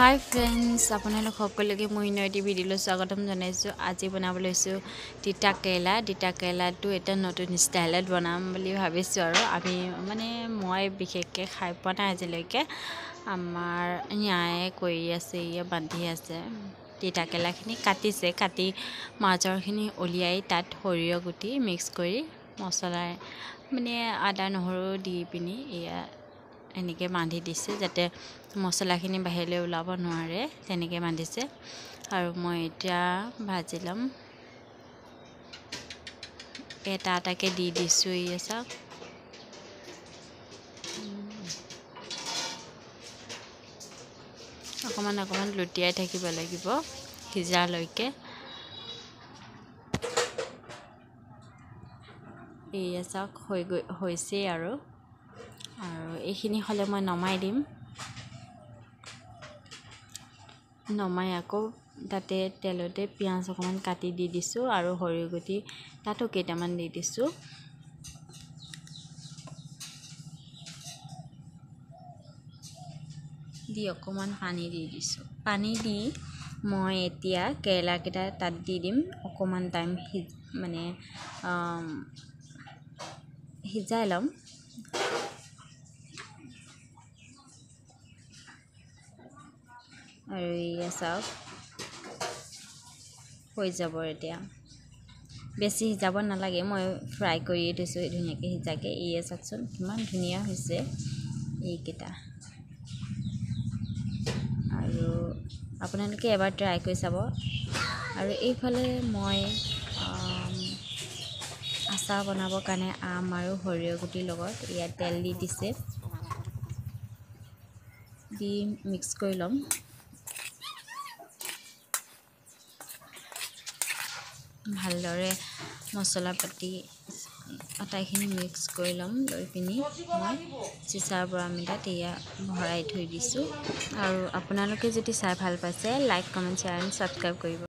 হাই friends আপোনালোক সকলোকে মই নৈতি ভিডিঅ'লৈ স্বাগতম জনাইছোঁ আজি বনাব লৈছোঁ তিতা কেৰেলা তিতা কেৰেলাটো এটা নতুন ষ্টাইলত বনাম বুলি ভাবিছোঁ আৰু আমি মানে মই বিশেষকৈ খাই পোৱা নাই আজিলৈকে আমাৰ ন্যায়ে কৰি আছে ইয়াত বান্ধি আছে তিতা কেৰেলাখিনি কাটিছে কাটি মাজৰখিনি উলিয়াই তাত সৰিয়হ গুটি মিক্স কৰি মচলাৰে মানে আদা নহৰু দি পিনি এয়া এনেকৈ বান্ধি দিছে যাতে মচলাখিনি বাহিৰলৈ ওলাব নোৱাৰে তেনেকৈ বান্ধিছে আৰু মই এতিয়া ভাজি ল'ম এটা এটাকৈ দি দিছোঁ এই চাওক অকণমান অকণমান লুটিয়াই থাকিব লাগিব সিজালৈকে এই চাওক হৈ গৈ হৈছেই আৰু আৰু এইখিনি হ'লে মই নমাই দিম নমাই আকৌ তাতে তেলতে পিঁয়াজ অকণমান কাটি দি দিছোঁ আৰু সৰিয়হ গুটি তাতো কেইটামান দি দিছোঁ দি অকণমান পানী দি দিছোঁ পানী দি মই এতিয়া কেৰেলাকেইটা তাত দি দিম অকণমান টাইম মানে সিজাই ল'ম আৰু এয়া চাওক হৈ যাব এতিয়া বেছি সিজাব নালাগে মই ফ্ৰাই কৰিয়ে থৈছোঁ ধুনীয়াকৈ সিজাকে এয়া চাওকচোন কিমান ধুনীয়া হৈছে এইকেইটা আৰু আপোনালোকে এবাৰ ট্ৰাই কৰি চাব আৰু এইফালে মই আচাৰ বনাবৰ কাৰণে আম আৰু সৰিয়হ গুটিৰ লগত ইয়াত তেল দি দিছে দি মিক্স কৰি ল'ম ভালদৰে মচলা পাতি আটাইখিনি মিক্স কৰি ল'ম লৈ পিনি মই চিচাৰ পৰা আমি তাত এয়া ভৰাই থৈ দিছোঁ আৰু আপোনালোকে যদি চাই ভাল পাইছে like comment share and subscribe কৰিব